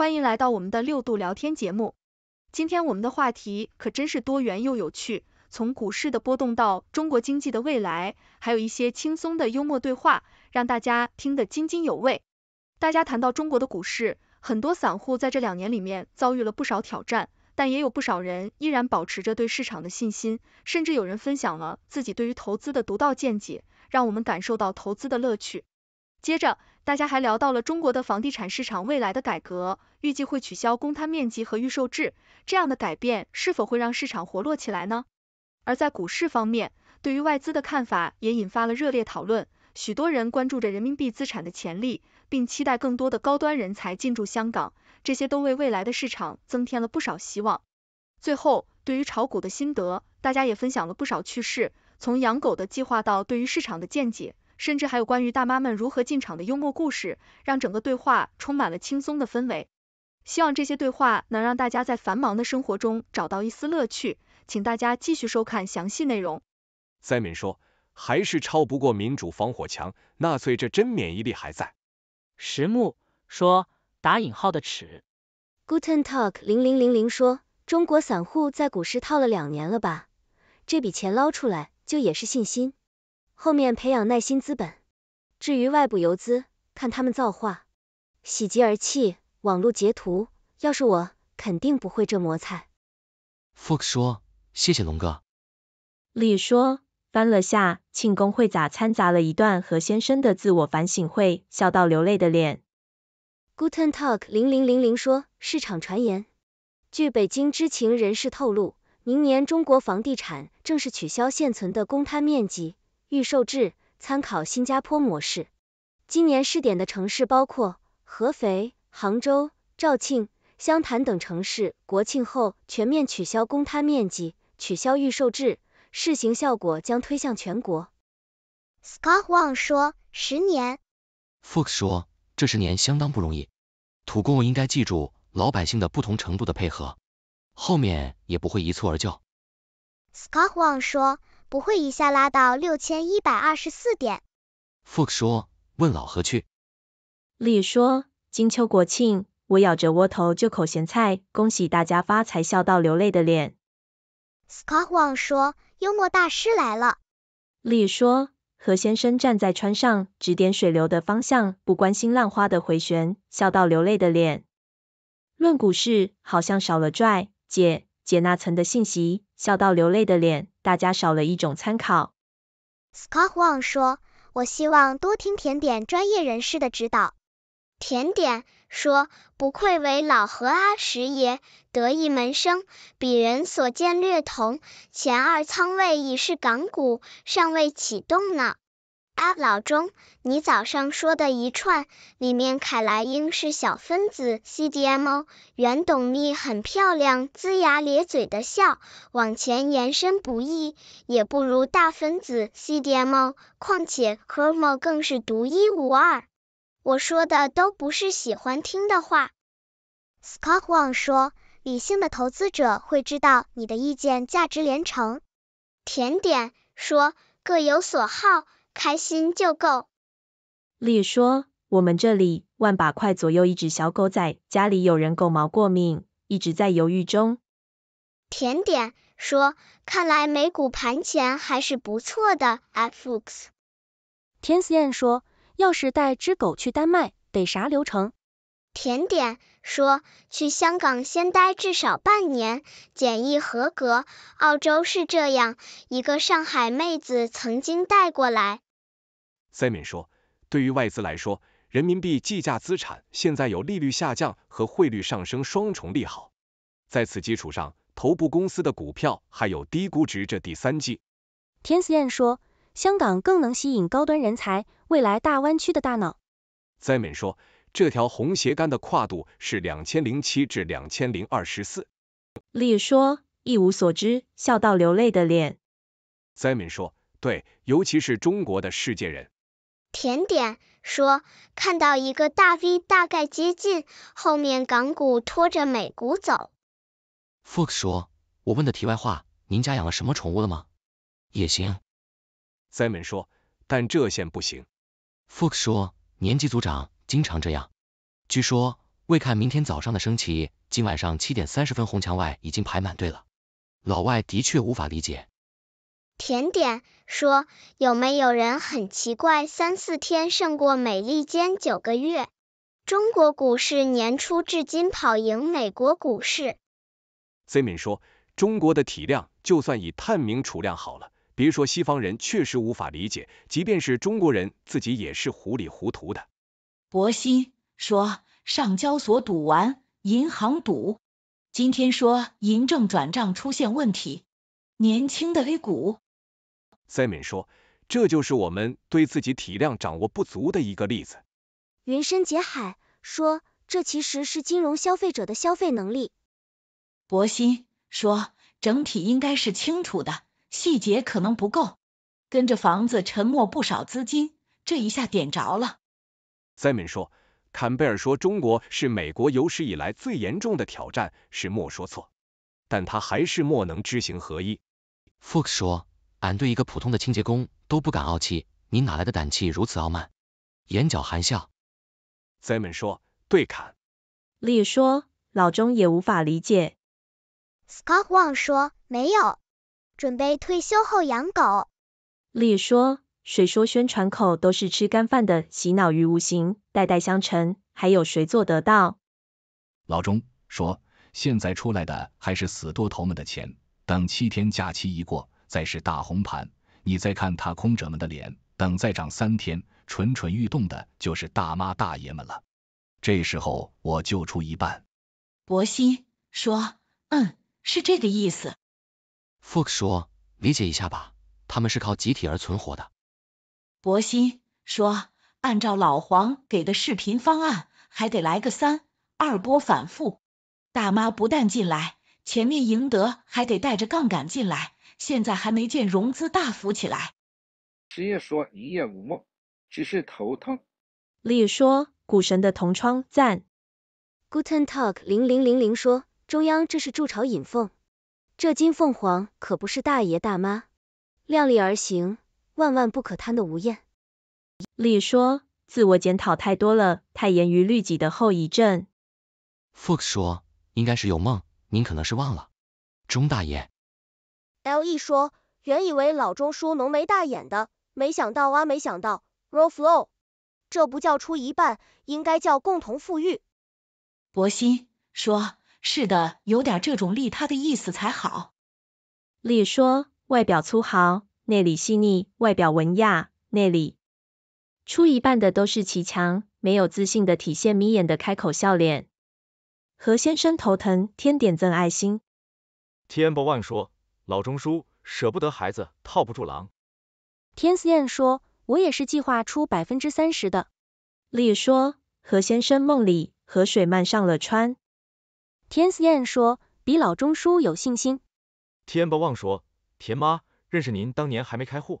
欢迎来到我们的六度聊天节目，今天我们的话题可真是多元又有趣，从股市的波动到中国经济的未来，还有一些轻松的幽默对话，让大家听得津津有味。大家谈到中国的股市，很多散户在这两年里面遭遇了不少挑战，但也有不少人依然保持着对市场的信心，甚至有人分享了自己对于投资的独到见解，让我们感受到投资的乐趣。接着，大家还聊到了中国的房地产市场未来的改革，预计会取消公摊面积和预售制，这样的改变是否会让市场活络起来呢？而在股市方面，对于外资的看法也引发了热烈讨论，许多人关注着人民币资产的潜力，并期待更多的高端人才进驻香港，这些都为未来的市场增添了不少希望。最后，对于炒股的心得，大家也分享了不少趣事，从养狗的计划到对于市场的见解。甚至还有关于大妈们如何进场的幽默故事，让整个对话充满了轻松的氛围。希望这些对话能让大家在繁忙的生活中找到一丝乐趣，请大家继续收看详细内容。塞敏说，还是超不过民主防火墙，纳粹这真免疫力还在。石木说，打引号的耻。Guten Talk 零零零零说，中国散户在股市套了两年了吧？这笔钱捞出来就也是信心。后面培养耐心资本，至于外部游资，看他们造化。喜极而泣，网络截图。要是我，肯定不会这么菜。Fox 说，谢谢龙哥。李说，翻了下，庆功会咋掺杂了一段何先生的自我反省会，笑到流泪的脸。Guten Talk 零零零零说，市场传言，据北京知情人士透露，明年中国房地产正式取消现存的公摊面积。预售制参考新加坡模式，今年试点的城市包括合肥、杭州、肇庆、湘潭等城市。国庆后全面取消公摊面积，取消预售制，试行效果将推向全国。s c o t t w a n g 说，十年。Fox 说，这十年相当不容易，土共应该记住老百姓的不同程度的配合，后面也不会一蹴而就。s c o t t w a n g 说。不会一下拉到六千一百二十四点。Fox 说，问老何去。l 说，金秋国庆，我咬着窝头就口咸菜，恭喜大家发财，笑到流泪的脸。Scotwang t 说，幽默大师来了。l 说，何先生站在川上，指点水流的方向，不关心浪花的回旋，笑到流泪的脸。论股市，好像少了拽姐。解那层的信息，笑到流泪的脸，大家少了一种参考。Scott Wang 说：“我希望多听甜点专业人士的指导。”甜点说：“不愧为老何阿十爷得意门生，鄙人所见略同。前二仓位已是港股，尚未启动呢。”啊，老钟，你早上说的一串，里面凯莱英是小分子 CDMO，袁董丽很漂亮，龇牙咧嘴的笑，往前延伸不易，也不如大分子 CDMO，况且 c e r m o 更是独一无二。我说的都不是喜欢听的话。Scott Wang 说，理性的投资者会知道你的意见价值连城。甜点说，各有所好。开心就够。Lee 说，我们这里万把块左右一只小狗仔，家里有人狗毛过敏，一直在犹豫中。甜点说，看来美股盘前还是不错的，at Fox。t i a n y n 说，要是带只狗去丹麦，得啥流程？甜点说，去香港先待至少半年，检疫合格。澳洲是这样，一个上海妹子曾经带过来。Simon 说，对于外资来说，人民币计价资产现在有利率下降和汇率上升双重利好，在此基础上，头部公司的股票还有低估值这第三季。e 思燕说，香港更能吸引高端人才，未来大湾区的大脑。Simon 说。这条红斜杆的跨度是两千零七至两千零二十四。l e 说，一无所知，笑到流泪的脸。Simon 说，对，尤其是中国的世界人。甜点说，看到一个大 V，大概接近，后面港股拖着美股走。Fox 说，我问的题外话，您家养了什么宠物了吗？也行。Simon 说，但这线不行。Fox 说，年级组长。经常这样，据说为看明天早上的升旗，今晚上七点三十分红墙外已经排满队了。老外的确无法理解。甜点说，有没有人很奇怪，三四天胜过美利坚九个月？中国股市年初至今跑赢美国股市。s i m o n 说，中国的体量就算以探明储量好了，别说西方人确实无法理解，即便是中国人自己也是糊里糊涂的。博鑫说，上交所赌完，银行赌。今天说银证转账出现问题，年轻的 A 股。Simon 说，这就是我们对自己体量掌握不足的一个例子。云深结海说，这其实是金融消费者的消费能力。博鑫说，整体应该是清楚的，细节可能不够。跟着房子沉没不少资金，这一下点着了。Simon 说，坎贝尔说中国是美国有史以来最严重的挑战，是莫说错，但他还是莫能知行合一。Fox 说，俺对一个普通的清洁工都不敢傲气，你哪来的胆气如此傲慢？眼角含笑。Simon 说，对坎。Lee 说，老钟也无法理解。Scott Wang 说，没有，准备退休后养狗。Lee 说。谁说宣传口都是吃干饭的？洗脑于无形，代代相承，还有谁做得到？老钟说，现在出来的还是死多头们的钱，等七天假期一过，再是大红盘，你再看踏空者们的脸，等再涨三天，蠢蠢欲动的就是大妈大爷们了。这时候我救出一半。博鑫说，嗯，是这个意思。f o x 说，理解一下吧，他们是靠集体而存活的。博鑫说，按照老黄给的视频方案，还得来个三二波反复。大妈不但进来，前面赢得还得带着杠杆进来，现在还没见融资大幅起来。职业说一夜无梦，只是头痛。李说，股神的同窗赞。Guten Talk 零零零零说，中央这是筑巢引凤，这金凤凰可不是大爷大妈，量力而行。万万不可贪得无厌。l e 说，自我检讨太多了，太严于律己的后遗症。Fox 说，应该是有梦，您可能是忘了，钟大爷。l e 说，原以为老钟叔浓眉大眼的，没想到啊没想到 r l w Flow，这不叫出一半，应该叫共同富裕。博鑫说，是的，有点这种利他的意思才好。l e 说，外表粗豪。内里细腻，外表文雅，内里出一半的都是奇强，没有自信的体现，眯眼的开口笑脸。何先生头疼，添点赞爱心。天不旺说，老钟叔舍不得孩子，套不住狼。天思燕说，我也是计划出百分之三十的。丽说，何先生梦里河水漫上了川。天思燕说，比老钟叔有信心。天不旺说，田妈。认识您当年还没开户。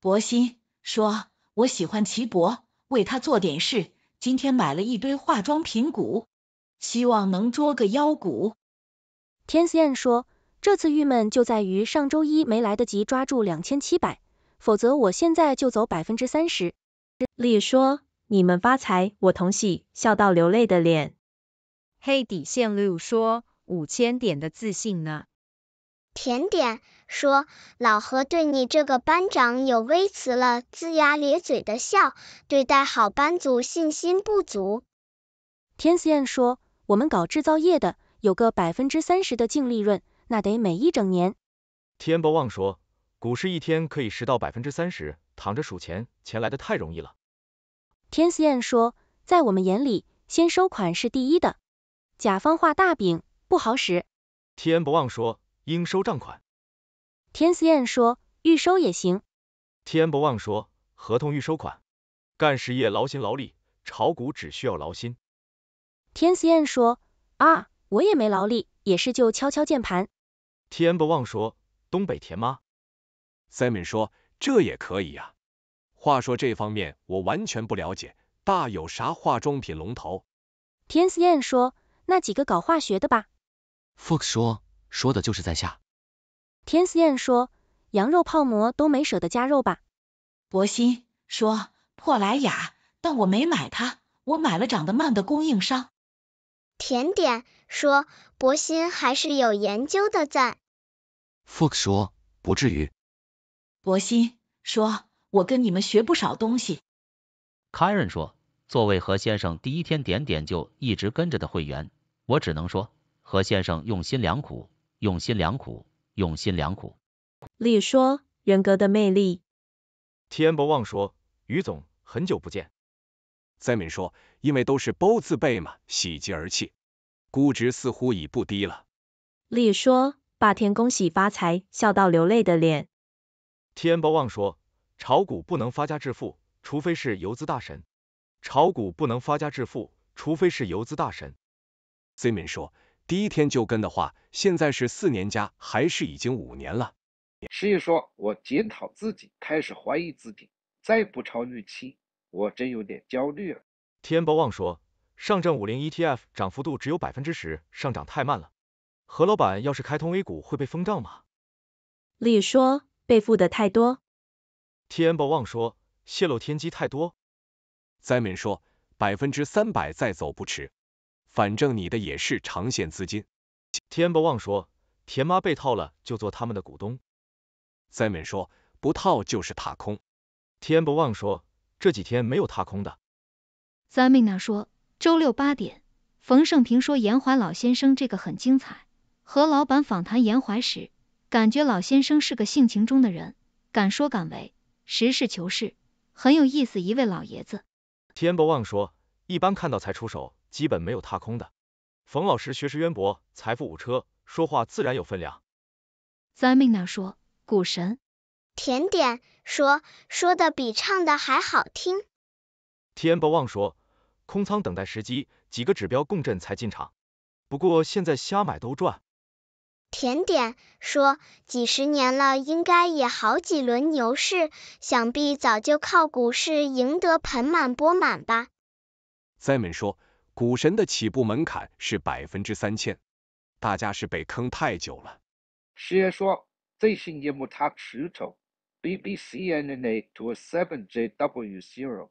博鑫说，我喜欢齐博，为他做点事。今天买了一堆化妆品股，希望能捉个妖股。天线说，这次郁闷就在于上周一没来得及抓住两千七百，否则我现在就走百分之三十。丽说，你们发财，我同喜，笑到流泪的脸。黑底线路说，五千点的自信呢？甜点说，老何对你这个班长有微词了，龇牙咧嘴的笑，对待好班组信心不足。天思 n 说，我们搞制造业的，有个百分之三十的净利润，那得每一整年。天不旺说，股市一天可以十到百分之三十，躺着数钱，钱来的太容易了。天思 n 说，在我们眼里，先收款是第一的，甲方画大饼，不好使。天不旺说。应收账款。天思燕说，预收也行。天不忘说，合同预收款。干实业劳心劳力，炒股只需要劳心。天思燕说，啊，我也没劳力，也是就敲敲键盘。天不忘说，东北甜吗？” Simon 说，这也可以啊。话说这方面我完全不了解，大有啥化妆品龙头？天思燕说，那几个搞化学的吧。Fox 说。说的就是在下。天思燕说，羊肉泡馍都没舍得加肉吧。博心说，珀莱雅，但我没买它，我买了长得慢的供应商。甜点说，博心还是有研究的赞。f o 说，不至于。博心说，我跟你们学不少东西。e n 说，作为何先生第一天点点就一直跟着的会员，我只能说何先生用心良苦。用心良苦，用心良苦。李说，人格的魅力。天博旺说，于总，很久不见。塞 n 说，因为都是包字辈嘛，喜极而泣。估值似乎已不低了。李说，霸天恭喜发财，笑到流泪的脸。天博旺说，炒股不能发家致富，除非是游资大神。炒股不能发家致富，除非是游资大神。塞 n 说。第一天就跟的话，现在是四年加还是已经五年了？师爷说，我检讨自己，开始怀疑自己，再不超预期，我真有点焦虑了。天博旺说，上证五零 ETF 涨幅度只有百分之十，上涨太慢了。何老板要是开通 A 股会被封账吗？李说，被负的太多。天博旺说，泄露天机太多。灾民说，百分之三百再走不迟。反正你的也是长线资金。天不忘说，田妈被套了就做他们的股东。三 n 说，不套就是踏空。天不忘说，这几天没有踏空的。三妹娜说，周六八点。冯胜平说，严怀老先生这个很精彩。和老板访谈严怀时，感觉老先生是个性情中的人，敢说敢为，实事求是，很有意思一位老爷子。天不忘说，一般看到才出手。基本没有踏空的，冯老师学识渊博，财富五车，说话自然有分量。灾米那说，股神。甜点说，说的比唱的还好听。天不忘说，空仓等待时机，几个指标共振才进场，不过现在瞎买都赚。甜点说，几十年了，应该也好几轮牛市，想必早就靠股市赢得盆满钵满吧。灾米说。股神的起步门槛是百分之三千，大家是被坑太久了。师爷说，最新节目他吃丑。BBC NNA to seven JW zero，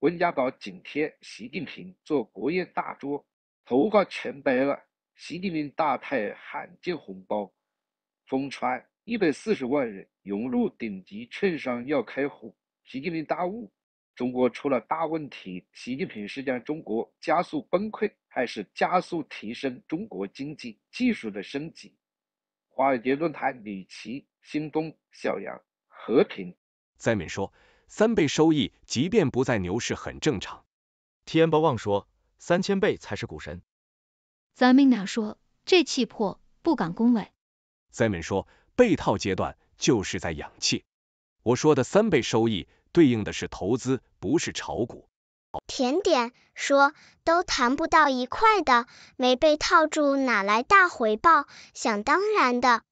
温家宝紧贴习近平做国宴大桌，头发全白了。习近平大派罕见红包，封川一百四十万人涌入顶级券商要开户，习近平大悟。中国出了大问题，习近平是将中国加速崩溃，还是加速提升中国经济技术的升级？华尔街论坛，李奇、新东、小杨、和平。s i 说，三倍收益即便不在牛市很正常。TMB 旺说，三千倍才是股神。s i m n 说，这气魄不敢恭维。s i m n 说，被套阶段就是在养气。我说的三倍收益。对应的是投资，不是炒股。甜点说，都谈不到一块的，没被套住哪来大回报？想当然的，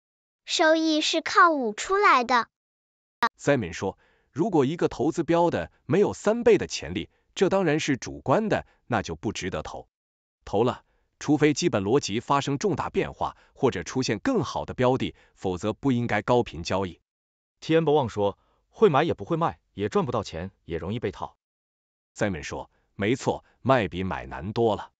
收益是靠捂出来的。Simon 说，如果一个投资标的没有三倍的潜力，这当然是主观的，那就不值得投。投了，除非基本逻辑发生重大变化，或者出现更好的标的，否则不应该高频交易。天不忘说，会买也不会卖。也赚不到钱，也容易被套。塞门说，没错，卖比买难多了。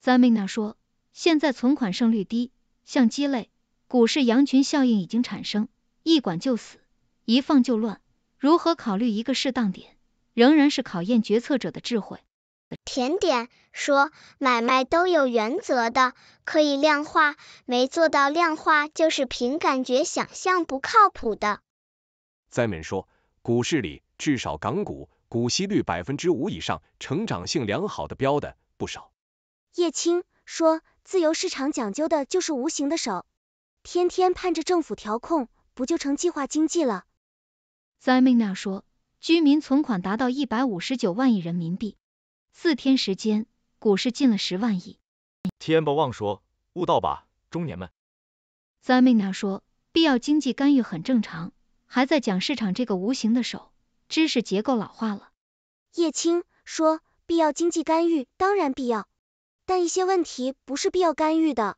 塞米娜说，现在存款胜率低，像鸡肋，股市羊群效应已经产生，一管就死，一放就乱，如何考虑一个适当点，仍然是考验决策者的智慧。甜点说，买卖都有原则的，可以量化，没做到量化就是凭感觉、想象，不靠谱的。塞门说，股市里。至少港股股息率百分之五以上，成长性良好的标的不少。叶青说，自由市场讲究的就是无形的手，天天盼着政府调控，不就成计划经济了？灾民那说，居民存款达到一百五十九万亿人民币，四天时间股市进了十万亿。天不旺说，悟道吧，中年们。灾民那说，必要经济干预很正常，还在讲市场这个无形的手。知识结构老化了，叶青说，必要经济干预当然必要，但一些问题不是必要干预的，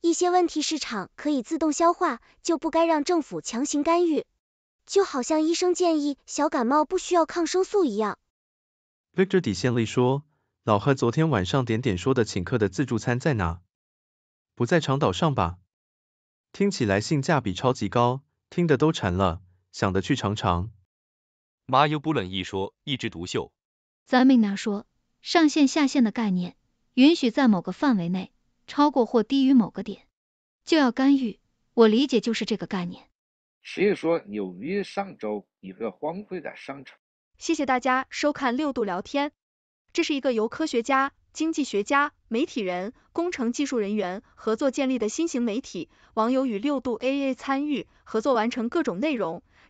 一些问题市场可以自动消化，就不该让政府强行干预，就好像医生建议小感冒不需要抗生素一样。Victor 底线力说，老贺昨天晚上点点说的请客的自助餐在哪？不在长岛上吧？听起来性价比超级高，听得都馋了，想得去尝尝。马尤布伦一说一枝独秀。咱们 i 说，上限下限的概念，允许在某个范围内超过或低于某个点就要干预。我理解就是这个概念。谁说纽约上周一个荒废的商场？谢谢大家收看六度聊天，这是一个由科学家、经济学家、媒体人、工程技术人员合作建立的新型媒体，网友与六度 AA 参与合作完成各种内容。